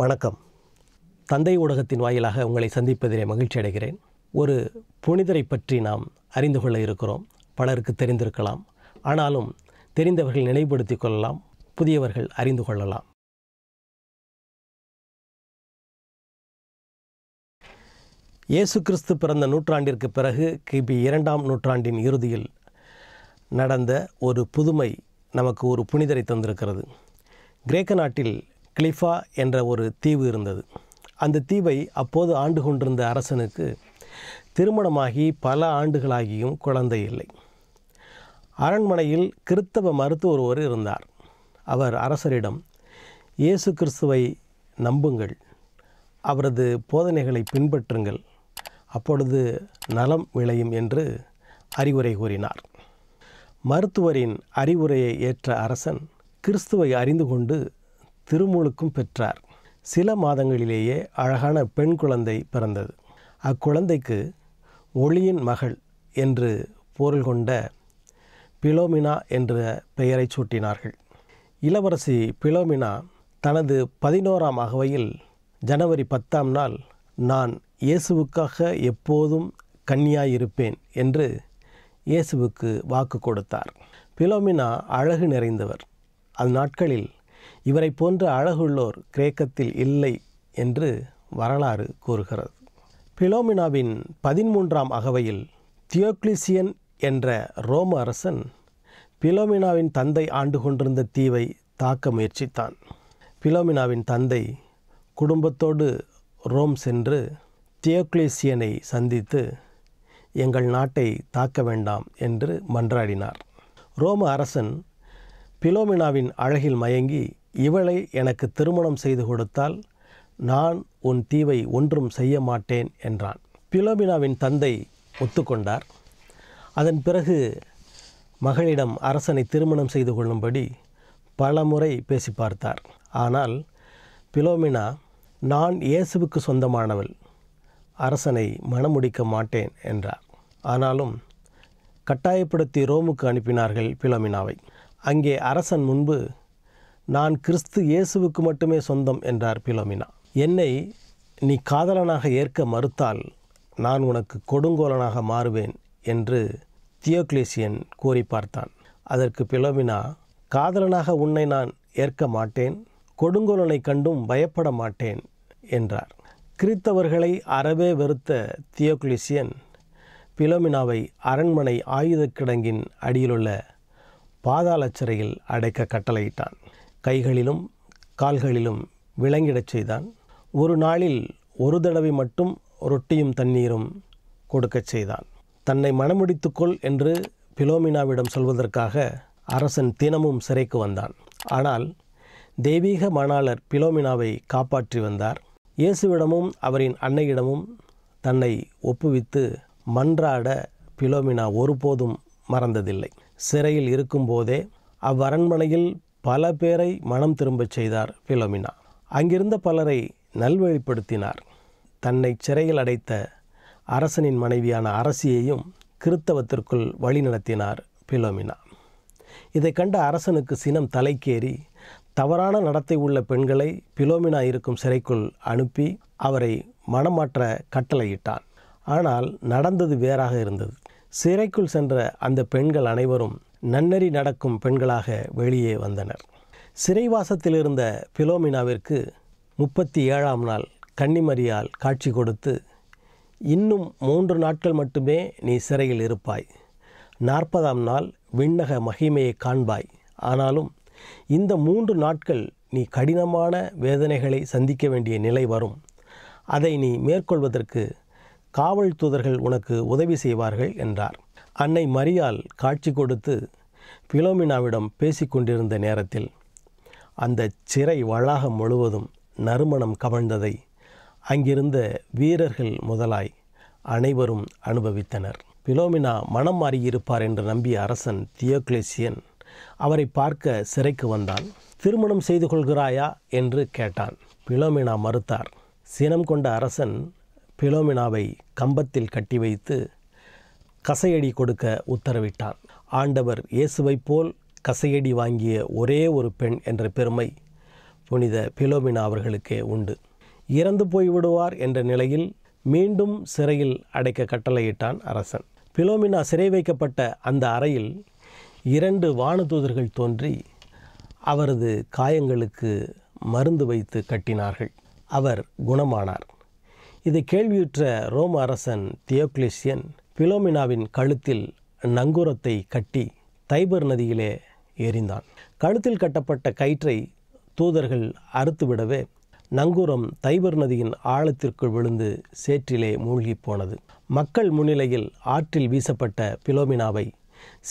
வணக்கம் தந்தை ஊடகத்தின் வாயிலாக உங்களை சந்திப்பதிலே மகிழ்ச்சி அடைகிறேன் ஒரு புனிதரை பற்றி நாம் அறிந்து கொள்ள இருக்கிறோம் பலருக்கு தெரிந்திருக்கலாம் ஆனாலும் தெரிந்தவர்கள் நினைவுபடுத்தி கொள்ளலாம் புதியவர்கள் அறிந்து கொள்ளலாம் இயேசு கிறிஸ்து பிறந்த நூற்றாண்டிற்கு பிறகு கிபி இரண்டாம் நூற்றாண்டின் இறுதியில் நடந்த ஒரு புதுமை நமக்கு ஒரு புனிதரை தந்திருக்கிறது கிரேக்க நாட்டில் கிளிஃபா என்ற ஒரு தீவு இருந்தது அந்த தீவை அப்போது ஆண்டு கொண்டிருந்த அரசனுக்கு திருமணமாகி பல ஆண்டுகளாகியும் குழந்தை இல்லை அரண்மனையில் கிறித்தவ மருத்துவர் ஒருவர் இருந்தார் அவர் அரசரிடம் இயேசு கிறிஸ்துவை நம்புங்கள் அவரது போதனைகளை பின்பற்றுங்கள் அப்பொழுது நலம் விளையும் என்று அறிவுரை கூறினார் மருத்துவரின் அறிவுரையை ஏற்ற அரசன் கிறிஸ்துவை அறிந்து கொண்டு திருமுழுக்கும் பெற்றார் சில மாதங்களிலேயே அழகான பெண் குழந்தை பிறந்தது அக்குழந்தைக்கு ஒளியின் மகள் என்று பொருள் கொண்ட பிலோமினா என்ற பெயரை சூட்டினார்கள் இளவரசி பிலோமினா தனது பதினோராம் அகவையில் ஜனவரி பத்தாம் நாள் நான் இயேசுவுக்காக எப்போதும் கன்னியாயிருப்பேன் என்று இயேசுவுக்கு வாக்கு கொடுத்தார் பிலோமினா அழகு நிறைந்தவர் அந்நாட்களில் இவரை போன்ற அழகுள்ளோர் கிரேக்கத்தில் இல்லை என்று வரலாறு கூறுகிறது பிலோமினாவின் பதிமூன்றாம் அகவையில் தியோக்ளிசியன் என்ற ரோம அரசன் பிலோமினாவின் தந்தை ஆண்டு கொண்டிருந்த தீவை தாக்க முயற்சித்தான் பிலோமினாவின் தந்தை குடும்பத்தோடு ரோம் சென்று தியோக்ளிசியனை சந்தித்து எங்கள் நாட்டை தாக்க வேண்டாம் என்று மன்றாடினார் ரோம அரசன் பிலோமினாவின் அழகில் மயங்கி இவளை எனக்கு திருமணம் செய்து கொடுத்தால் நான் உன் தீவை ஒன்றும் செய்ய மாட்டேன் என்றான் பிலோமினாவின் தந்தை ஒத்துக்கொண்டார் அதன் பிறகு மகளிடம் அரசனை திருமணம் செய்து கொள்ளும்படி பல முறை பேசி பார்த்தார் ஆனால் பிலோமினா நான் இயேசுவுக்கு சொந்தமானவள் அரசனை மணமுடிக்க மாட்டேன் என்றார் ஆனாலும் கட்டாயப்படுத்தி ரோமுக்கு அனுப்பினார்கள் பிலோமினாவை அங்கே அரசன் முன்பு நான் கிறிஸ்து இயேசுவுக்கு மட்டுமே சொந்தம் என்றார் பிலோமினா என்னை நீ காதலனாக ஏற்க மறுத்தால் நான் உனக்கு கொடுங்கோலனாக மாறுவேன் என்று தியோக்லேசியன் கூறி பார்த்தான் அதற்கு பிலோமினா காதலனாக உன்னை நான் ஏற்க மாட்டேன் கொடுங்கோலனை கண்டும் பயப்பட மாட்டேன் என்றார் கிறித்தவர்களை அறவே வெறுத்த தியோக்லிசியன் பிலோமினாவை அரண்மனை ஆயுதக்கிடங்கின் கிடங்கின் அடியிலுள்ள பாதாள சிறையில் அடைக்க கட்டளையிட்டான் கைகளிலும் கால்களிலும் விளங்கிடச் செய்தான் ஒரு நாளில் ஒரு தடவை மட்டும் ரொட்டியும் தண்ணீரும் கொடுக்கச் செய்தான் தன்னை மனமுடித்துக்கொள் என்று பிலோமினாவிடம் சொல்வதற்காக அரசன் தினமும் சிறைக்கு வந்தான் ஆனால் தெய்வீக மணாளர் பிலோமினாவை காப்பாற்றி வந்தார் இயேசுவிடமும் அவரின் அன்னையிடமும் தன்னை ஒப்புவித்து மன்றாட பிலோமினா ஒருபோதும் மறந்ததில்லை சிறையில் இருக்கும்போதே அவ்வரண்மனையில் பல பேரை மனம் திரும்பச் செய்தார் பிலோமினா அங்கிருந்த பலரை நல்வழிப்படுத்தினார் தன்னை சிறையில் அடைத்த அரசனின் மனைவியான அரசியையும் கிறித்தவத்திற்குள் வழிநடத்தினார் பிலோமினா இதை கண்ட அரசனுக்கு சினம் தலைக்கேறி தவறான நடத்தை உள்ள பெண்களை பிலோமினா இருக்கும் சிறைக்குள் அனுப்பி அவரை மனமாற்ற கட்டளையிட்டான் ஆனால் நடந்தது வேறாக இருந்தது சிறைக்குள் சென்ற அந்த பெண்கள் அனைவரும் நன்னறி நடக்கும் பெண்களாக வெளியே வந்தனர் சிறைவாசத்தில் இருந்த பிலோமினாவிற்கு முப்பத்தி ஏழாம் நாள் கன்னிமரியால் காட்சி கொடுத்து இன்னும் மூன்று நாட்கள் மட்டுமே நீ சிறையில் இருப்பாய் நாற்பதாம் நாள் விண்ணக மகிமையை காண்பாய் ஆனாலும் இந்த மூன்று நாட்கள் நீ கடினமான வேதனைகளை சந்திக்க வேண்டிய நிலை வரும் அதை நீ மேற்கொள்வதற்கு காவல் தூதர்கள் உனக்கு உதவி செய்வார்கள் என்றார் அன்னை மரியால் காட்சி கொடுத்து பிலோமினாவிடம் பேசிக்கொண்டிருந்த நேரத்தில் அந்த சிறை வளாகம் முழுவதும் நறுமணம் கவழ்ந்ததை அங்கிருந்த வீரர்கள் முதலாய் அனைவரும் அனுபவித்தனர் பிலோமினா மனம் மாறியிருப்பார் என்று நம்பிய அரசன் தியோக்லேசியன் அவரை பார்க்க சிறைக்கு வந்தான் திருமணம் செய்து கொள்கிறாயா என்று கேட்டான் பிலோமினா மறுத்தார் சினம் கொண்ட அரசன் பிலோமினாவை கம்பத்தில் கட்டி வைத்து கசையடி கொடுக்க உத்தரவிட்டான் ஆண்டவர் இயேசுவைப் போல் கசையடி வாங்கிய ஒரே ஒரு பெண் என்ற பெருமை புனித பிலோமினா அவர்களுக்கே உண்டு இறந்து போய்விடுவார் என்ற நிலையில் மீண்டும் சிறையில் அடைக்க கட்டளையிட்டான் அரசன் பிலோமினா சிறை வைக்கப்பட்ட அந்த அறையில் இரண்டு வானதூதர்கள் தோன்றி அவரது காயங்களுக்கு மருந்து வைத்து கட்டினார்கள் அவர் குணமானார் இதை கேள்வியுற்ற ரோம அரசன் தியோக்லிஷியன் பிலோமினாவின் கழுத்தில் நங்கூரத்தை கட்டி தைபர் நதியிலே எரிந்தான் கழுத்தில் கட்டப்பட்ட கயிற்றை தூதர்கள் அறுத்துவிடவே நங்கூரம் தைபர் நதியின் ஆழத்திற்குள் விழுந்து சேற்றிலே மூழ்கி போனது மக்கள் முன்னிலையில் ஆற்றில் வீசப்பட்ட பிலோமினாவை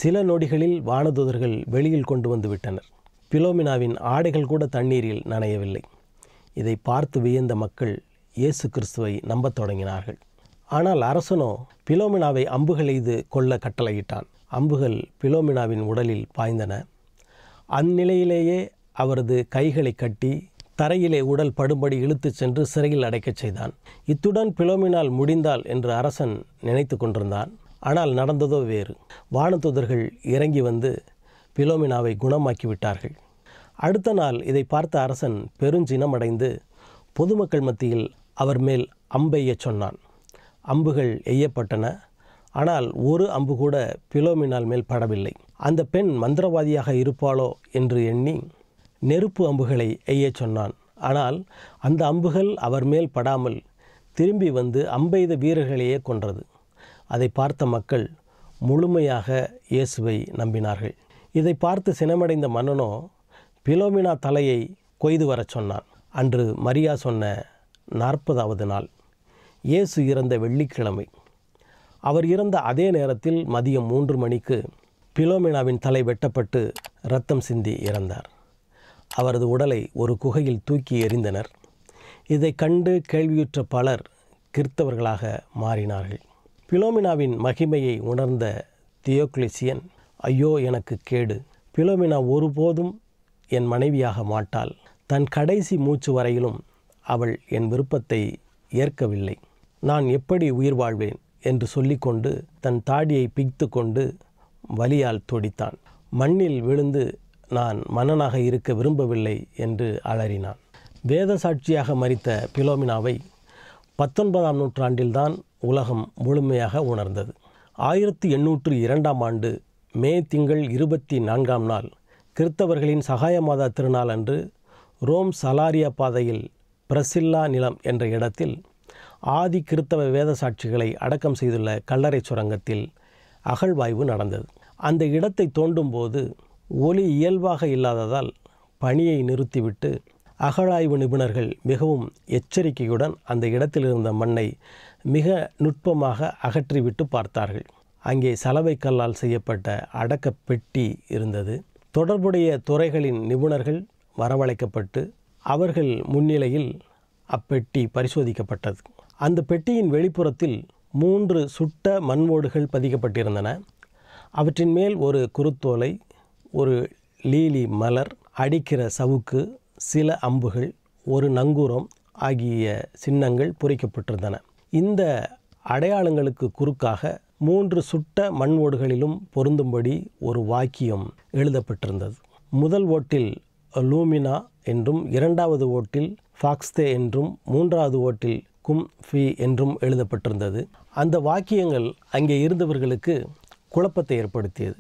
சில நொடிகளில் வானதூதர்கள் வெளியில் கொண்டு வந்து விட்டனர் பிலோமினாவின் ஆடைகள் கூட தண்ணீரில் நனையவில்லை இதை பார்த்து வியந்த மக்கள் இயேசு கிறிஸ்துவை நம்பத் தொடங்கினார்கள் ஆனால் அரசனோ பிலோமினாவை அம்புகள் எய்து கொல்ல கட்டளையிட்டான் அம்புகள் பிலோமினாவின் உடலில் பாய்ந்தன அந்நிலையிலேயே அவரது கைகளை கட்டி தரையிலே உடல் படும்படி இழுத்துச் சென்று சிறையில் அடைக்கச் செய்தான் இத்துடன் பிலோமினால் முடிந்தால் என்று அரசன் நினைத்து கொண்டிருந்தான் ஆனால் நடந்ததோ வேறு வானத்துதர்கள் இறங்கி வந்து பிலோமினாவை குணமாக்கிவிட்டார்கள் அடுத்த நாள் இதை பார்த்த அரசன் பெருஞ்சினமடைந்து பொதுமக்கள் மத்தியில் அவர் மேல் அம்பெய்ய சொன்னான் அம்புகள் எய்யப்பட்டன ஆனால் ஒரு அம்பு கூட பிலோமினால் மேல் படவில்லை அந்த பெண் மந்திரவாதியாக இருப்பாளோ என்று எண்ணி நெருப்பு அம்புகளை எய்யச் சொன்னான் ஆனால் அந்த அம்புகள் அவர் மேல் படாமல் திரும்பி வந்து அம்பெய்த வீரர்களையே கொன்றது அதை பார்த்த மக்கள் முழுமையாக இயேசுவை நம்பினார்கள் இதை பார்த்து சினமடைந்த மன்னனோ பிலோமினா தலையை கொய்து வரச் சொன்னான் அன்று மரியா சொன்ன நாற்பதாவது நாள் இயேசு இறந்த வெள்ளிக்கிழமை அவர் இறந்த அதே நேரத்தில் மதியம் மூன்று மணிக்கு பிலோமினாவின் தலை வெட்டப்பட்டு ரத்தம் சிந்தி இறந்தார் அவரது உடலை ஒரு குகையில் தூக்கி எறிந்தனர் இதை கண்டு கேள்வியுற்ற பலர் கிறித்தவர்களாக மாறினார்கள் பிலோமினாவின் மகிமையை உணர்ந்த தியோக்லிசியன் ஐயோ எனக்கு கேடு பிலோமினா ஒருபோதும் என் மனைவியாக மாட்டாள் தன் கடைசி மூச்சு வரையிலும் அவள் என் விருப்பத்தை ஏற்கவில்லை நான் எப்படி உயிர் வாழ்வேன் என்று சொல்லிக்கொண்டு தன் தாடியை பிய்த்து கொண்டு வலியால் துடித்தான் மண்ணில் விழுந்து நான் மன்னனாக இருக்க விரும்பவில்லை என்று அலறினான் வேத சாட்சியாக மறித்த பிலோமினாவை பத்தொன்பதாம் நூற்றாண்டில்தான் உலகம் முழுமையாக உணர்ந்தது ஆயிரத்தி எண்ணூற்று இரண்டாம் ஆண்டு மே திங்கள் இருபத்தி நான்காம் நாள் கிறித்தவர்களின் சகாய மாதா திருநாள் அன்று ரோம் சலாரியா பாதையில் பிரசில்லா நிலம் என்ற இடத்தில் ஆதி கிறித்தவ வேத சாட்சிகளை அடக்கம் செய்துள்ள கல்லறை சுரங்கத்தில் அகழ்வாய்வு நடந்தது அந்த இடத்தை தோண்டும்போது ஒலி இயல்பாக இல்லாததால் பணியை நிறுத்திவிட்டு அகழாய்வு நிபுணர்கள் மிகவும் எச்சரிக்கையுடன் அந்த இடத்தில் இருந்த மண்ணை மிக நுட்பமாக அகற்றிவிட்டு பார்த்தார்கள் அங்கே சலவை கல்லால் செய்யப்பட்ட அடக்க பெட்டி இருந்தது தொடர்புடைய துறைகளின் நிபுணர்கள் வரவழைக்கப்பட்டு அவர்கள் முன்னிலையில் அப்பெட்டி பரிசோதிக்கப்பட்டது அந்த பெட்டியின் வெளிப்புறத்தில் மூன்று சுட்ட மண்வோடுகள் பதிக்கப்பட்டிருந்தன அவற்றின் மேல் ஒரு குருத்தோலை ஒரு லீலி மலர் அடிக்கிற சவுக்கு சில அம்புகள் ஒரு நங்கூரம் ஆகிய சின்னங்கள் பொறிக்கப்பட்டிருந்தன இந்த அடையாளங்களுக்கு குறுக்காக மூன்று சுட்ட மண் ஓடுகளிலும் பொருந்தும்படி ஒரு வாக்கியம் எழுதப்பட்டிருந்தது முதல் ஓட்டில் லூமினா என்றும் இரண்டாவது ஓட்டில் ஃபாக்ஸ்தே என்றும் மூன்றாவது ஓட்டில் கும் ஃபி என்றும் எழுதப்பட்டிருந்தது அந்த வாக்கியங்கள் அங்கே இருந்தவர்களுக்கு குழப்பத்தை ஏற்படுத்தியது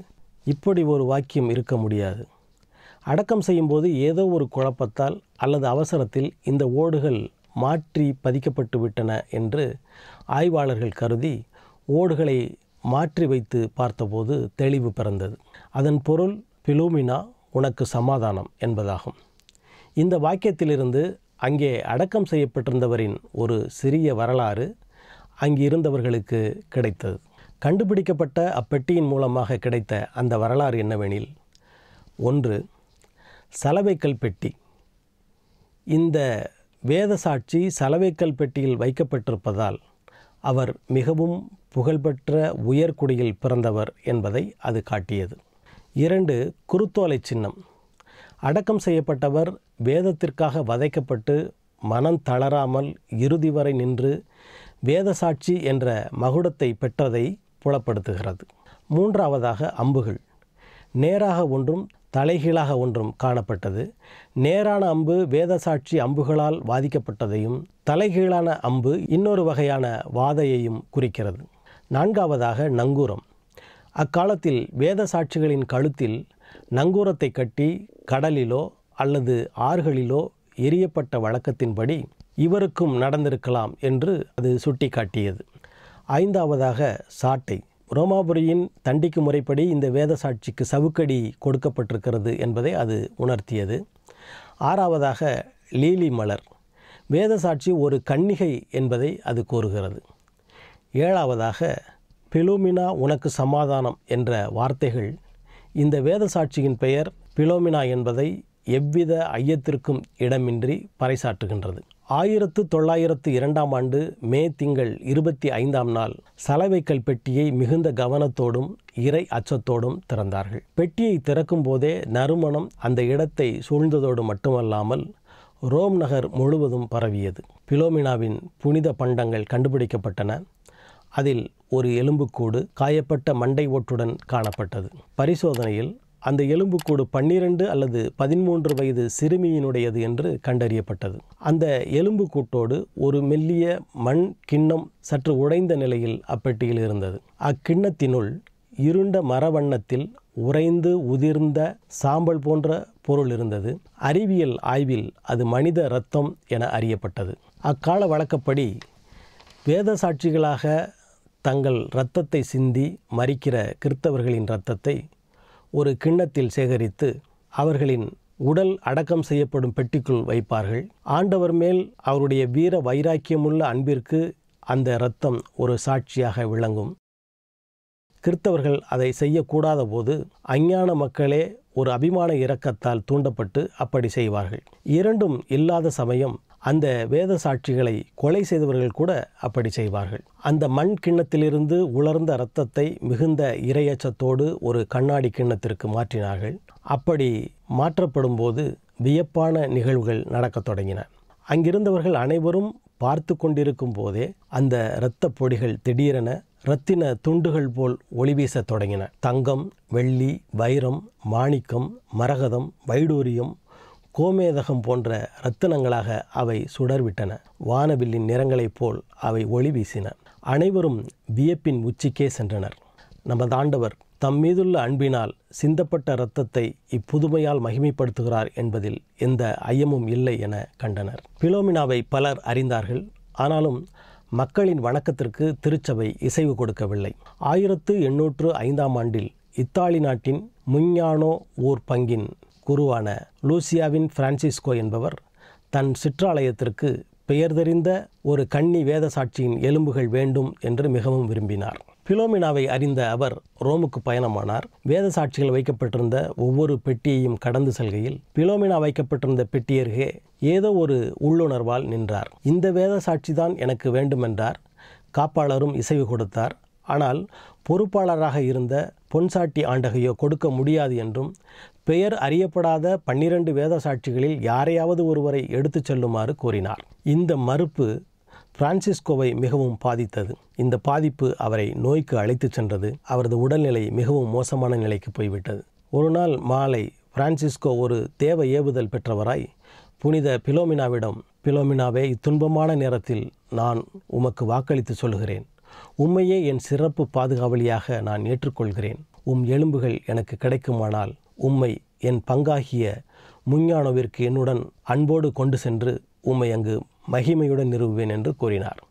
இப்படி ஒரு வாக்கியம் இருக்க முடியாது அடக்கம் செய்யும்போது ஏதோ ஒரு குழப்பத்தால் அல்லது அவசரத்தில் இந்த ஓடுகள் மாற்றி பதிக்கப்பட்டு விட்டன என்று ஆய்வாளர்கள் கருதி ஓடுகளை மாற்றி வைத்து பார்த்தபோது தெளிவு பிறந்தது அதன் பொருள் பிலூமினா உனக்கு சமாதானம் என்பதாகும் இந்த வாக்கியத்திலிருந்து அங்கே அடக்கம் செய்யப்பட்டிருந்தவரின் ஒரு சிறிய வரலாறு அங்கிருந்தவர்களுக்கு கிடைத்தது கண்டுபிடிக்கப்பட்ட அப்பெட்டியின் மூலமாக கிடைத்த அந்த வரலாறு என்னவெனில் ஒன்று சலவைக்கல் பெட்டி இந்த வேத சாட்சி சலவைக்கல் பெட்டியில் வைக்கப்பட்டிருப்பதால் அவர் மிகவும் புகழ்பெற்ற உயர்குடியில் பிறந்தவர் என்பதை அது காட்டியது இரண்டு குருத்தோலை சின்னம் அடக்கம் செய்யப்பட்டவர் வேதத்திற்காக வதைக்கப்பட்டு மனம் தளராமல் இறுதி வரை நின்று வேத சாட்சி என்ற மகுடத்தை பெற்றதை புலப்படுத்துகிறது மூன்றாவதாக அம்புகள் நேராக ஒன்றும் தலைகீழாக ஒன்றும் காணப்பட்டது நேரான அம்பு வேத சாட்சி அம்புகளால் வாதிக்கப்பட்டதையும் தலைகீழான அம்பு இன்னொரு வகையான வாதையையும் குறிக்கிறது நான்காவதாக நங்கூரம் அக்காலத்தில் வேத சாட்சிகளின் கழுத்தில் நங்கூரத்தை கட்டி கடலிலோ அல்லது ஆறுகளிலோ எரியப்பட்ட வழக்கத்தின்படி இவருக்கும் நடந்திருக்கலாம் என்று அது சுட்டிக்காட்டியது ஐந்தாவதாக சாட்டை ரோமாபுரியின் தண்டிக்கு முறைப்படி இந்த வேத சாட்சிக்கு சவுக்கடி கொடுக்கப்பட்டிருக்கிறது என்பதை அது உணர்த்தியது ஆறாவதாக லீலி மலர் வேத சாட்சி ஒரு கன்னிகை என்பதை அது கூறுகிறது ஏழாவதாக பிலோமினா உனக்கு சமாதானம் என்ற வார்த்தைகள் இந்த வேத சாட்சியின் பெயர் பிலோமினா என்பதை எவ்வித ஐயத்திற்கும் இடமின்றி பறைசாற்றுகின்றது ஆயிரத்து தொள்ளாயிரத்து இரண்டாம் ஆண்டு மே திங்கள் இருபத்தி ஐந்தாம் நாள் சலவைக்கல் பெட்டியை மிகுந்த கவனத்தோடும் இறை அச்சத்தோடும் திறந்தார்கள் பெட்டியை திறக்கும் போதே நறுமணம் அந்த இடத்தை சூழ்ந்ததோடு மட்டுமல்லாமல் ரோம் நகர் முழுவதும் பரவியது பிலோமினாவின் புனித பண்டங்கள் கண்டுபிடிக்கப்பட்டன அதில் ஒரு எலும்புக்கூடு காயப்பட்ட மண்டை ஓட்டுடன் காணப்பட்டது பரிசோதனையில் அந்த எலும்புக்கூடு பன்னிரண்டு அல்லது பதிமூன்று வயது சிறுமியினுடையது என்று கண்டறியப்பட்டது அந்த எலும்புக்கூட்டோடு ஒரு மெல்லிய மண் கிண்ணம் சற்று உடைந்த நிலையில் அப்பெட்டியில் இருந்தது அக்கிண்ணத்தினுள் இருண்ட மரவண்ணத்தில் உறைந்து உதிர்ந்த சாம்பல் போன்ற பொருள் இருந்தது அறிவியல் ஆய்வில் அது மனித இரத்தம் என அறியப்பட்டது அக்கால வழக்கப்படி வேத சாட்சிகளாக தங்கள் இரத்தத்தை சிந்தி மறிக்கிற கிறித்தவர்களின் இரத்தத்தை ஒரு கிண்ணத்தில் சேகரித்து அவர்களின் உடல் அடக்கம் செய்யப்படும் பெட்டிக்குள் வைப்பார்கள் ஆண்டவர் மேல் அவருடைய வீர வைராக்கியமுள்ள அன்பிற்கு அந்த இரத்தம் ஒரு சாட்சியாக விளங்கும் கிறித்தவர்கள் அதை செய்யக்கூடாத போது அஞ்ஞான மக்களே ஒரு அபிமான இரக்கத்தால் தூண்டப்பட்டு அப்படி செய்வார்கள் இரண்டும் இல்லாத சமயம் அந்த வேத சாட்சிகளை கொலை செய்தவர்கள் கூட அப்படி செய்வார்கள் அந்த மண் கிண்ணத்திலிருந்து உலர்ந்த இரத்தத்தை மிகுந்த இரையச்சத்தோடு ஒரு கண்ணாடி கிண்ணத்திற்கு மாற்றினார்கள் அப்படி மாற்றப்படும் போது வியப்பான நிகழ்வுகள் நடக்கத் தொடங்கின அங்கிருந்தவர்கள் அனைவரும் பார்த்து கொண்டிருக்கும் போதே அந்த இரத்த பொடிகள் திடீரென இரத்தின துண்டுகள் போல் ஒளி வீசத் தொடங்கின தங்கம் வெள்ளி வைரம் மாணிக்கம் மரகதம் வைடூரியம் கோமேதகம் போன்ற இரத்தினங்களாக அவை சுடர்விட்டன வானவில்லின் நிறங்களைப் போல் அவை ஒளி வீசின அனைவரும் வியப்பின் உச்சிக்கே சென்றனர் நமது ஆண்டவர் தம் மீதுள்ள அன்பினால் சிந்தப்பட்ட இரத்தத்தை இப்புதுமையால் மகிமைப்படுத்துகிறார் என்பதில் எந்த ஐயமும் இல்லை என கண்டனர் பிலோமினாவை பலர் அறிந்தார்கள் ஆனாலும் மக்களின் வணக்கத்திற்கு திருச்சபை இசைவு கொடுக்கவில்லை ஆயிரத்து எண்ணூற்று ஐந்தாம் ஆண்டில் இத்தாலி நாட்டின் முஞ்ஞானோ ஊர் பங்கின் குருவான லூசியாவின் பிரான்சிஸ்கோ என்பவர் தன் சிற்றாலயத்திற்கு பெயர் தெரிந்த ஒரு கன்னி வேத சாட்சியின் எலும்புகள் வேண்டும் என்று மிகவும் விரும்பினார் பிலோமினாவை அறிந்த அவர் ரோமுக்கு பயணமானார் வேத சாட்சிகள் வைக்கப்பட்டிருந்த ஒவ்வொரு பெட்டியையும் கடந்து செல்கையில் பிலோமினா வைக்கப்பட்டிருந்த பெட்டியருகே ஏதோ ஒரு உள்ளுணர்வால் நின்றார் இந்த வேத சாட்சி தான் எனக்கு வேண்டுமென்றார் காப்பாளரும் இசைவு கொடுத்தார் ஆனால் பொறுப்பாளராக இருந்த பொன்சாட்டி ஆண்டகையோ கொடுக்க முடியாது என்றும் பெயர் அறியப்படாத பன்னிரண்டு வேத சாட்சிகளில் யாரையாவது ஒருவரை எடுத்துச் செல்லுமாறு கூறினார் இந்த மறுப்பு பிரான்சிஸ்கோவை மிகவும் பாதித்தது இந்த பாதிப்பு அவரை நோய்க்கு அழைத்துச் சென்றது அவரது உடல்நிலை மிகவும் மோசமான நிலைக்கு போய்விட்டது ஒரு நாள் மாலை பிரான்சிஸ்கோ ஒரு தேவ ஏவுதல் பெற்றவராய் புனித பிலோமினாவிடம் பிலோமினாவே இத்துன்பமான நேரத்தில் நான் உமக்கு வாக்களித்து சொல்கிறேன் உண்மையே என் சிறப்பு பாதுகாவலியாக நான் ஏற்றுக்கொள்கிறேன் உம் எலும்புகள் எனக்கு கிடைக்குமானால் உம்மை என் பங்காகிய முஞ்ஞானவிற்கு என்னுடன் அன்போடு கொண்டு சென்று உம்மை அங்கு மகிமையுடன் நிறுவுவேன் என்று கூறினார்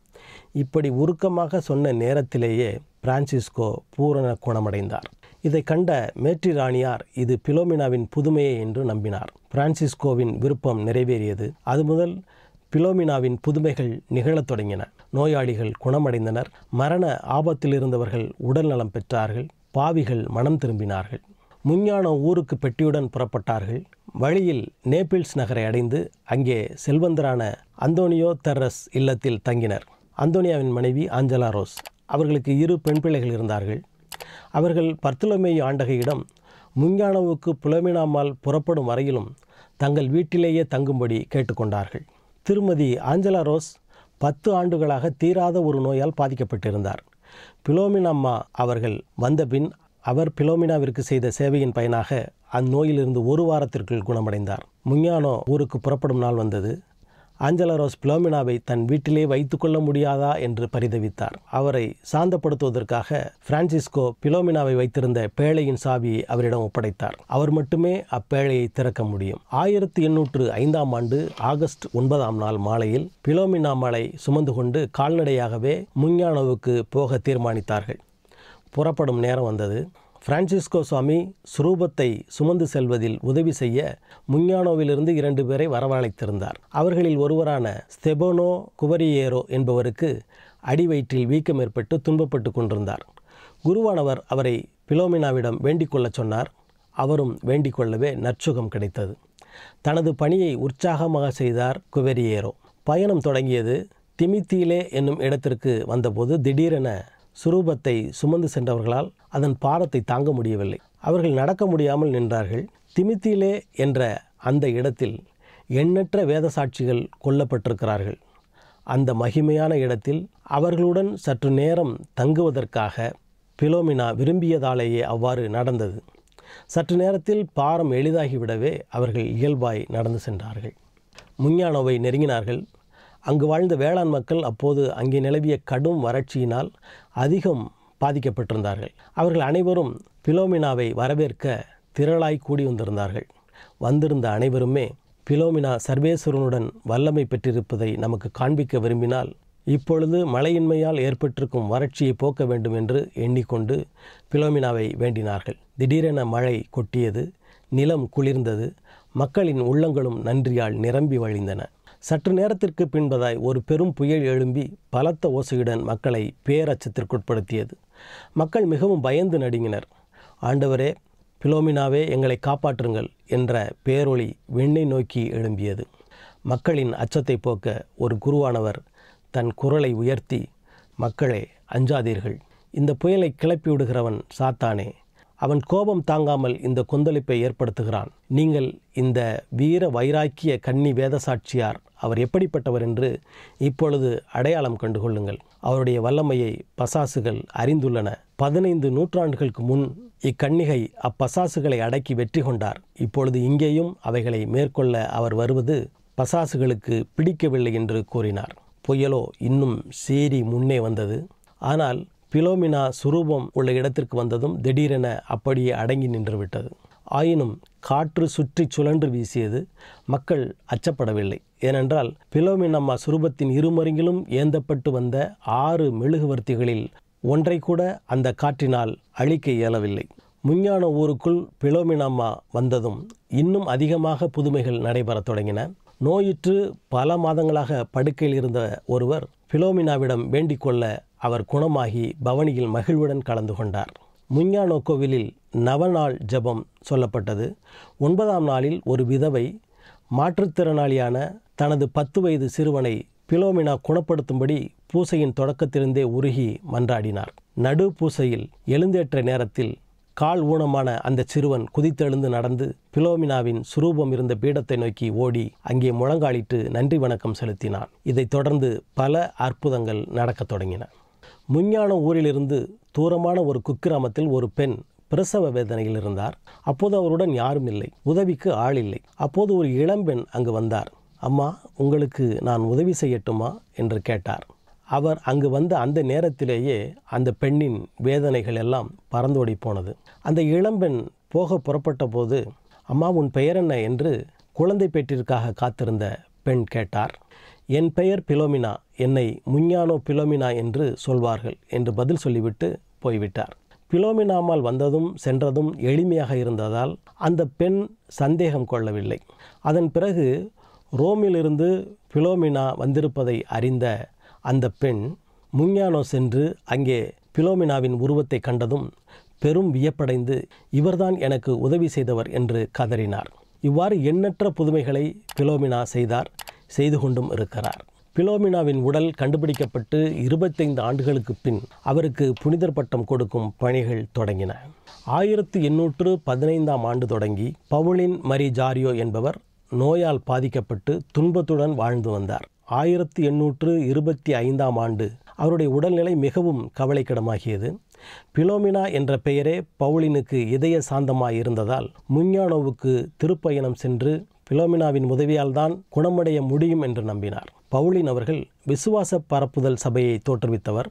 இப்படி உருக்கமாக சொன்ன நேரத்திலேயே பிரான்சிஸ்கோ பூரண குணமடைந்தார் இதை கண்ட மேற்றி ராணியார் இது பிலோமினாவின் புதுமையே என்று நம்பினார் பிரான்சிஸ்கோவின் விருப்பம் நிறைவேறியது அது முதல் பிலோமினாவின் புதுமைகள் நிகழத் தொடங்கின நோயாளிகள் குணமடைந்தனர் மரண ஆபத்தில் இருந்தவர்கள் உடல்நலம் பெற்றார்கள் பாவிகள் மனம் திரும்பினார்கள் முஞ்ஞான ஊருக்கு பெட்டியுடன் புறப்பட்டார்கள் வழியில் நேபிள்ஸ் நகரை அடைந்து அங்கே செல்வந்தரான அந்தோனியோ தெர்ரஸ் இல்லத்தில் தங்கினர் அந்தோனியாவின் மனைவி ஆஞ்சலா ரோஸ் அவர்களுக்கு இரு பெண் பிள்ளைகள் இருந்தார்கள் அவர்கள் பர்த்துலமே ஆண்டகையிடம் முஞ்ஞானவுக்கு புலமினாமால் புறப்படும் வரையிலும் தங்கள் வீட்டிலேயே தங்கும்படி கேட்டுக்கொண்டார்கள் திருமதி ஆஞ்சலா ரோஸ் பத்து ஆண்டுகளாக தீராத ஒரு நோயால் பாதிக்கப்பட்டிருந்தார் பிலோமின் அம்மா அவர்கள் வந்தபின் அவர் பிலோமினாவிற்கு செய்த சேவையின் பயனாக அந்நோயிலிருந்து ஒரு வாரத்திற்குள் குணமடைந்தார் முஞ்ஞானோ ஊருக்கு புறப்படும் நாள் வந்தது ஆஞ்சலரோஸ் பிலோமினாவை தன் வீட்டிலே வைத்துக்கொள்ள முடியாதா என்று பரிதவித்தார் அவரை சாந்தப்படுத்துவதற்காக பிரான்சிஸ்கோ பிலோமினாவை வைத்திருந்த பேழையின் சாவியை அவரிடம் ஒப்படைத்தார் அவர் மட்டுமே அப்பேழையை திறக்க முடியும் ஆயிரத்தி எண்ணூற்று ஐந்தாம் ஆண்டு ஆகஸ்ட் ஒன்பதாம் நாள் மாலையில் பிலோமினா மலை சுமந்து கொண்டு கால்நடையாகவே முஞ்ஞானோவுக்கு போக தீர்மானித்தார்கள் புறப்படும் நேரம் வந்தது பிரான்சிஸ்கோ சுவாமி சுரூபத்தை சுமந்து செல்வதில் உதவி செய்ய முஞ்ஞானோவிலிருந்து இரண்டு பேரை வரவழைத்திருந்தார் அவர்களில் ஒருவரான ஸ்தெபோனோ குவரியேரோ என்பவருக்கு அடிவயிற்றில் வீக்கம் ஏற்பட்டு துன்பப்பட்டு கொண்டிருந்தார் குருவானவர் அவரை பிலோமினாவிடம் வேண்டிக் சொன்னார் அவரும் வேண்டிக் கொள்ளவே நற்சுகம் கிடைத்தது தனது பணியை உற்சாகமாக செய்தார் குவரியேரோ பயணம் தொடங்கியது திமித்தீலே என்னும் இடத்திற்கு வந்தபோது திடீரென சுரூபத்தை சுமந்து சென்றவர்களால் அதன் பாரத்தை தாங்க முடியவில்லை அவர்கள் நடக்க முடியாமல் நின்றார்கள் திமித்திலே என்ற அந்த இடத்தில் எண்ணற்ற வேத சாட்சிகள் கொல்லப்பட்டிருக்கிறார்கள் அந்த மகிமையான இடத்தில் அவர்களுடன் சற்று நேரம் தங்குவதற்காக பிலோமினா விரும்பியதாலேயே அவ்வாறு நடந்தது சற்று நேரத்தில் பாரம் எளிதாகிவிடவே அவர்கள் இயல்பாய் நடந்து சென்றார்கள் முஞ்ஞானோவை நெருங்கினார்கள் அங்கு வாழ்ந்த வேளாண் மக்கள் அப்போது அங்கே நிலவிய கடும் வறட்சியினால் அதிகம் பாதிக்கப்பட்டிருந்தார்கள் அவர்கள் அனைவரும் பிலோமினாவை வரவேற்க திரளாய் கூடி வந்திருந்தார்கள் வந்திருந்த அனைவருமே பிலோமினா சர்வேஸ்வரனுடன் வல்லமை பெற்றிருப்பதை நமக்கு காண்பிக்க விரும்பினால் இப்பொழுது மழையின்மையால் ஏற்பட்டிருக்கும் வறட்சியை போக்க வேண்டும் என்று எண்ணிக்கொண்டு பிலோமினாவை வேண்டினார்கள் திடீரென மழை கொட்டியது நிலம் குளிர்ந்தது மக்களின் உள்ளங்களும் நன்றியால் நிரம்பி வழிந்தன சற்று நேரத்திற்கு பின்பதாய் ஒரு பெரும் புயல் எழும்பி பலத்த ஓசையுடன் மக்களை பேரச்சத்திற்குட்படுத்தியது மக்கள் மிகவும் பயந்து நடுங்கினர் ஆண்டவரே பிலோமினாவே எங்களை காப்பாற்றுங்கள் என்ற பேரொளி விண்ணை நோக்கி எழும்பியது மக்களின் அச்சத்தை போக்க ஒரு குருவானவர் தன் குரலை உயர்த்தி மக்களே அஞ்சாதீர்கள் இந்த புயலை கிளப்பிவிடுகிறவன் சாத்தானே அவன் கோபம் தாங்காமல் இந்த கொந்தளிப்பை ஏற்படுத்துகிறான் நீங்கள் இந்த வீர வைராக்கிய கன்னி வேதசாட்சியார் அவர் எப்படிப்பட்டவர் என்று இப்பொழுது அடையாளம் கண்டுகொள்ளுங்கள் அவருடைய வல்லமையை பசாசுகள் அறிந்துள்ளன பதினைந்து நூற்றாண்டுகளுக்கு முன் இக்கன்னிகை அப்பசாசுகளை அடக்கி வெற்றி கொண்டார் இப்பொழுது இங்கேயும் அவைகளை மேற்கொள்ள அவர் வருவது பசாசுகளுக்கு பிடிக்கவில்லை என்று கூறினார் புயலோ இன்னும் சீறி முன்னே வந்தது ஆனால் பிலோமினா சுரூபம் உள்ள இடத்திற்கு வந்ததும் திடீரென அப்படியே அடங்கி நின்றுவிட்டது ஆயினும் காற்று சுற்றி சுழன்று வீசியது மக்கள் அச்சப்படவில்லை ஏனென்றால் பிலோமினம்மா சுரூபத்தின் இருமருங்கிலும் ஏந்தப்பட்டு வந்த ஆறு மெழுகுவர்த்திகளில் ஒன்றை கூட அந்த காற்றினால் அழிக்க இயலவில்லை முஞ்ஞான ஊருக்குள் பிலோமினம்மா வந்ததும் இன்னும் அதிகமாக புதுமைகள் நடைபெறத் தொடங்கின நோயுற்று பல மாதங்களாக படுக்கையில் இருந்த ஒருவர் பிலோமினாவிடம் வேண்டிக்கொள்ள அவர் குணமாகி பவனியில் மகிழ்வுடன் கலந்து கொண்டார் முஞ்ஞானோ கோவிலில் நவநாள் ஜபம் சொல்லப்பட்டது ஒன்பதாம் நாளில் ஒரு விதவை மாற்றுத்திறனாளியான தனது பத்து வயது சிறுவனை பிலோமினா குணப்படுத்தும்படி பூசையின் தொடக்கத்திலிருந்தே உருகி மன்றாடினார் நடு பூசையில் எழுந்தேற்ற நேரத்தில் கால் ஊனமான அந்த சிறுவன் குதித்தெழுந்து நடந்து பிலோமினாவின் சுரூபம் இருந்த பீடத்தை நோக்கி ஓடி அங்கே முழங்காலிட்டு நன்றி வணக்கம் செலுத்தினான் இதைத் தொடர்ந்து பல அற்புதங்கள் நடக்கத் தொடங்கின முஞ்ஞான ஊரிலிருந்து தூரமான ஒரு குக்கிராமத்தில் ஒரு பெண் பிரசவ வேதனையில் இருந்தார் அப்போது அவருடன் யாரும் இல்லை உதவிக்கு ஆள் இல்லை அப்போது ஒரு இளம்பெண் அங்கு வந்தார் அம்மா உங்களுக்கு நான் உதவி செய்யட்டுமா என்று கேட்டார் அவர் அங்கு வந்த அந்த நேரத்திலேயே அந்த பெண்ணின் வேதனைகள் எல்லாம் பறந்தோடி போனது அந்த இளம்பெண் போக புறப்பட்ட போது அம்மா உன் பெயர் என்ன என்று குழந்தை பேட்டிற்காக காத்திருந்த பெண் கேட்டார் என் பெயர் பிலோமினா என்னை முஞ்ஞானோ பிலோமினா என்று சொல்வார்கள் என்று பதில் சொல்லிவிட்டு போய்விட்டார் பிலோமினாமால் வந்ததும் சென்றதும் எளிமையாக இருந்ததால் அந்த பெண் சந்தேகம் கொள்ளவில்லை அதன் பிறகு ரோமிலிருந்து பிலோமினா வந்திருப்பதை அறிந்த அந்த பெண் முஞ்ஞானோ சென்று அங்கே பிலோமினாவின் உருவத்தை கண்டதும் பெரும் வியப்படைந்து இவர்தான் எனக்கு உதவி செய்தவர் என்று கதறினார் இவ்வாறு எண்ணற்ற புதுமைகளை பிலோமினா செய்தார் செய்து கொண்டும் இருக்கிறார் பிலோமினாவின் உடல் கண்டுபிடிக்கப்பட்டு இருபத்தைந்து ஆண்டுகளுக்கு பின் அவருக்கு புனிதர் பட்டம் கொடுக்கும் பணிகள் தொடங்கின ஆயிரத்தி எண்ணூற்று பதினைந்தாம் ஆண்டு தொடங்கி பவுலின் மரி ஜாரியோ என்பவர் நோயால் பாதிக்கப்பட்டு துன்பத்துடன் வாழ்ந்து வந்தார் ஆயிரத்தி எண்ணூற்று இருபத்தி ஐந்தாம் ஆண்டு அவருடைய உடல்நிலை மிகவும் கவலைக்கிடமாகியது பிலோமினா என்ற பெயரே பவுலினுக்கு இதய சாந்தமாய் இருந்ததால் முஞ்ஞானோவுக்கு திருப்பயணம் சென்று பிலோமினாவின் உதவியால் தான் குணமடைய முடியும் என்று நம்பினார் பவுலின் அவர்கள் விசுவாச பரப்புதல் சபையை தோற்றுவித்தவர்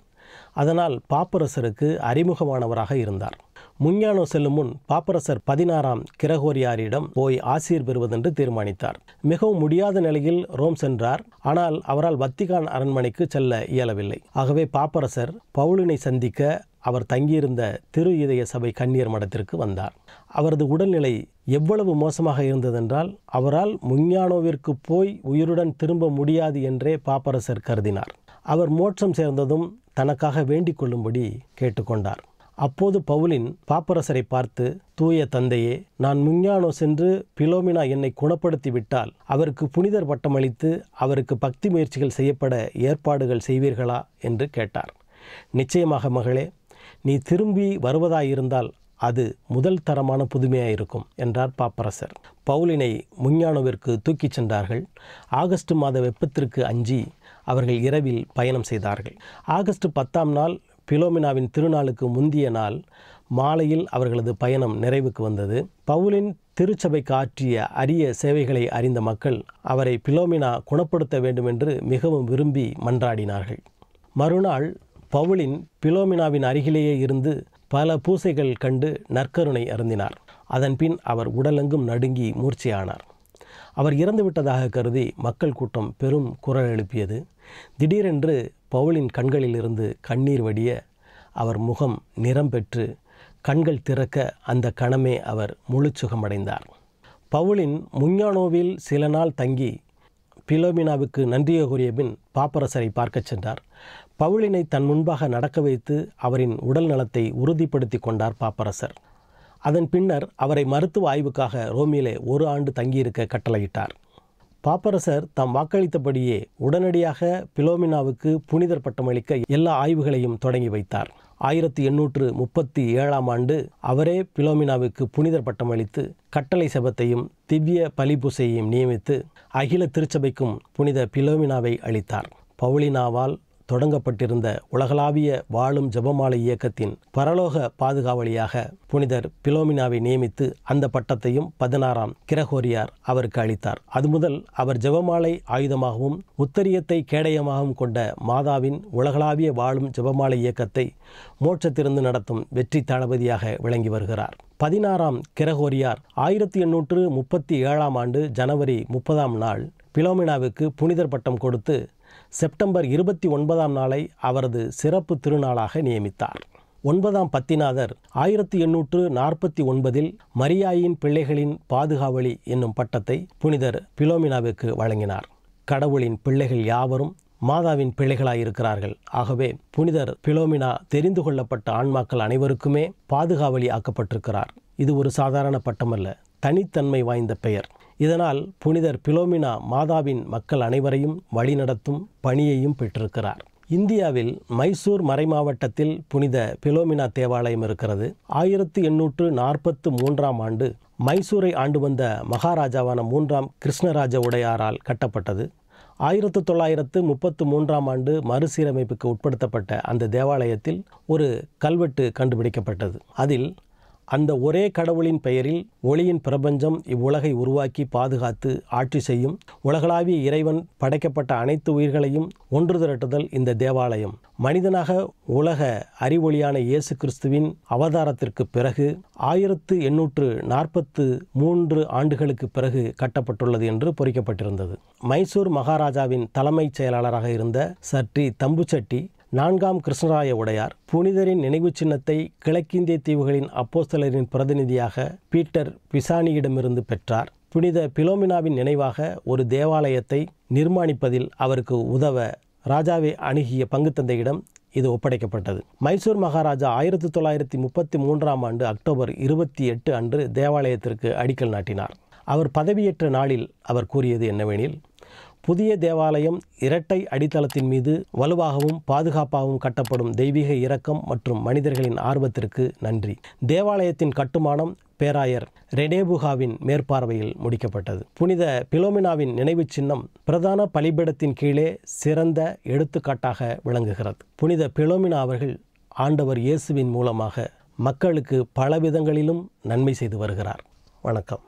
அதனால் பாப்பரசருக்கு அறிமுகமானவராக இருந்தார் முஞ்ஞானோ செல்லும் முன் பாப்பரசர் பதினாறாம் கிரகோரியாரிடம் போய் ஆசிரியர் பெறுவதென்று தீர்மானித்தார் மிகவும் முடியாத நிலையில் ரோம் சென்றார் ஆனால் அவரால் வத்திகான் அரண்மனைக்கு செல்ல இயலவில்லை ஆகவே பாப்பரசர் பவுலினை சந்திக்க அவர் தங்கியிருந்த திரு இதய சபை கண்ணீர் மடத்திற்கு வந்தார் அவரது உடல்நிலை எவ்வளவு மோசமாக இருந்ததென்றால் அவரால் முஞ்ஞானோவிற்கு போய் உயிருடன் திரும்ப முடியாது என்றே பாப்பரசர் கருதினார் அவர் மோட்சம் சேர்ந்ததும் தனக்காக வேண்டிக் கொள்ளும்படி கேட்டுக்கொண்டார் அப்போது பவுலின் பாப்பரசரை பார்த்து தூய தந்தையே நான் முஞ்ஞானோ சென்று பிலோமினா என்னை குணப்படுத்தி விட்டால் அவருக்கு புனிதர் பட்டமளித்து அவருக்கு பக்தி முயற்சிகள் செய்யப்பட ஏற்பாடுகள் செய்வீர்களா என்று கேட்டார் நிச்சயமாக மகளே நீ திரும்பி வருவதாயிருந்தால் அது முதல் தரமான புதுமையாக இருக்கும் என்றார் பாப்பரசர் பவுலினை முஞ்ஞானோவிற்கு தூக்கிச் சென்றார்கள் ஆகஸ்ட் மாத வெப்பத்திற்கு அஞ்சி அவர்கள் இரவில் பயணம் செய்தார்கள் ஆகஸ்ட் பத்தாம் நாள் பிலோமினாவின் திருநாளுக்கு முந்திய நாள் மாலையில் அவர்களது பயணம் நிறைவுக்கு வந்தது பவுலின் திருச்சபைக்கு ஆற்றிய அரிய சேவைகளை அறிந்த மக்கள் அவரை பிலோமினா குணப்படுத்த வேண்டுமென்று மிகவும் விரும்பி மன்றாடினார்கள் மறுநாள் பவுலின் பிலோமினாவின் அருகிலேயே இருந்து பல பூசைகள் கண்டு நற்கருணை அருந்தினார் அதன்பின் அவர் உடலெங்கும் நடுங்கி மூர்ச்சியானார் அவர் இறந்துவிட்டதாக கருதி மக்கள் கூட்டம் பெரும் குரல் எழுப்பியது திடீரென்று பவுலின் கண்களிலிருந்து கண்ணீர் வடிய அவர் முகம் நிறம் பெற்று கண்கள் திறக்க அந்த கணமே அவர் முழு சுகமடைந்தார் பவுலின் முஞ்ஞானோவில் சில நாள் தங்கி பிலோமினாவுக்கு நன்றியை கூறிய பின் பாப்பரசரை பார்க்கச் சென்றார் பவுலினை தன் முன்பாக நடக்க வைத்து அவரின் உடல் நலத்தை உறுதிப்படுத்தி கொண்டார் பாப்பரசர் அதன் பின்னர் அவரை மருத்துவ ஆய்வுக்காக ரோமியிலே ஒரு ஆண்டு தங்கியிருக்க கட்டளையிட்டார் பாப்பரசர் தாம் வாக்களித்தபடியே உடனடியாக பிலோமினாவுக்கு புனிதர் பட்டமளிக்க எல்லா ஆய்வுகளையும் தொடங்கி வைத்தார் ஆயிரத்தி எண்ணூற்று முப்பத்தி ஏழாம் ஆண்டு அவரே பிலோமினாவுக்கு புனிதர் பட்டம் அளித்து கட்டளை செபத்தையும் திவ்ய பலிபூசையையும் நியமித்து அகில திருச்சபைக்கும் புனித பிலோமினாவை அளித்தார் பவுலினாவால் தொடங்கப்பட்டிருந்த உலகளாவிய வாழும் ஜபமாலை இயக்கத்தின் பரலோக பாதுகாவலியாக புனிதர் பிலோமினாவை நியமித்து அந்த பட்டத்தையும் பதினாறாம் கிரகோரியார் அவருக்கு அளித்தார் அது முதல் அவர் ஜபமாலை ஆயுதமாகவும் உத்தரியத்தை கேடயமாகவும் கொண்ட மாதாவின் உலகளாவிய வாழும் ஜபமாலை இயக்கத்தை மோட்சத்திலிருந்து நடத்தும் வெற்றி தளபதியாக விளங்கி வருகிறார் பதினாறாம் கிரகோரியார் ஆயிரத்தி எண்ணூற்று முப்பத்தி ஏழாம் ஆண்டு ஜனவரி முப்பதாம் நாள் பிலோமினாவுக்கு புனிதர் பட்டம் கொடுத்து செப்டம்பர் இருபத்தி ஒன்பதாம் நாளை அவரது சிறப்பு திருநாளாக நியமித்தார் ஒன்பதாம் பத்திநாதர் ஆயிரத்தி எண்ணூற்று நாற்பத்தி ஒன்பதில் மரியாயின் பிள்ளைகளின் பாதுகாவலி என்னும் பட்டத்தை புனிதர் பிலோமினாவுக்கு வழங்கினார் கடவுளின் பிள்ளைகள் யாவரும் மாதாவின் பிள்ளைகளாயிருக்கிறார்கள் ஆகவே புனிதர் பிலோமினா தெரிந்து கொள்ளப்பட்ட ஆன்மாக்கள் அனைவருக்குமே பாதுகாவலி ஆக்கப்பட்டிருக்கிறார் இது ஒரு சாதாரண பட்டமல்ல தனித்தன்மை வாய்ந்த பெயர் இதனால் புனிதர் பிலோமினா மாதாவின் மக்கள் அனைவரையும் வழிநடத்தும் பணியையும் பெற்றிருக்கிறார் இந்தியாவில் மைசூர் மறைமாவட்டத்தில் புனித பிலோமினா தேவாலயம் இருக்கிறது ஆயிரத்தி எண்ணூற்று நாற்பத்து மூன்றாம் ஆண்டு மைசூரை ஆண்டு வந்த மகாராஜாவான மூன்றாம் கிருஷ்ணராஜ உடையாரால் கட்டப்பட்டது ஆயிரத்து தொள்ளாயிரத்து முப்பத்து மூன்றாம் ஆண்டு மறுசீரமைப்புக்கு உட்படுத்தப்பட்ட அந்த தேவாலயத்தில் ஒரு கல்வெட்டு கண்டுபிடிக்கப்பட்டது அதில் அந்த ஒரே கடவுளின் பெயரில் ஒளியின் பிரபஞ்சம் இவ்வுலகை உருவாக்கி பாதுகாத்து ஆட்சி செய்யும் உலகளாவிய இறைவன் படைக்கப்பட்ட அனைத்து உயிர்களையும் ஒன்று திரட்டுதல் இந்த தேவாலயம் மனிதனாக உலக அறிவொளியான இயேசு கிறிஸ்துவின் அவதாரத்திற்கு பிறகு ஆயிரத்து எண்ணூற்று நாற்பத்து மூன்று ஆண்டுகளுக்கு பிறகு கட்டப்பட்டுள்ளது என்று பொறிக்கப்பட்டிருந்தது மைசூர் மகாராஜாவின் தலைமைச் செயலாளராக இருந்த டி தம்புச்சட்டி நான்காம் கிருஷ்ணராய உடையார் புனிதரின் நினைவு சின்னத்தை கிழக்கிந்திய தீவுகளின் அப்போஸ்தலரின் பிரதிநிதியாக பீட்டர் பிசானியிடமிருந்து பெற்றார் புனித பிலோமினாவின் நினைவாக ஒரு தேவாலயத்தை நிர்மாணிப்பதில் அவருக்கு உதவ ராஜாவை அணுகிய பங்குத்தந்தையிடம் இது ஒப்படைக்கப்பட்டது மைசூர் மகாராஜா ஆயிரத்தி தொள்ளாயிரத்தி முப்பத்தி மூன்றாம் ஆண்டு அக்டோபர் இருபத்தி எட்டு அன்று தேவாலயத்திற்கு அடிக்கல் நாட்டினார் அவர் பதவியேற்ற நாளில் அவர் கூறியது என்னவெனில் புதிய தேவாலயம் இரட்டை அடித்தளத்தின் மீது வலுவாகவும் பாதுகாப்பாகவும் கட்டப்படும் தெய்வீக இரக்கம் மற்றும் மனிதர்களின் ஆர்வத்திற்கு நன்றி தேவாலயத்தின் கட்டுமானம் பேராயர் ரெடேபுகாவின் மேற்பார்வையில் முடிக்கப்பட்டது புனித பிலோமினாவின் நினைவு சின்னம் பிரதான பலிபிடத்தின் கீழே சிறந்த எடுத்துக்காட்டாக விளங்குகிறது புனித பிலோமினா அவர்கள் ஆண்டவர் இயேசுவின் மூலமாக மக்களுக்கு பல விதங்களிலும் நன்மை செய்து வருகிறார் வணக்கம்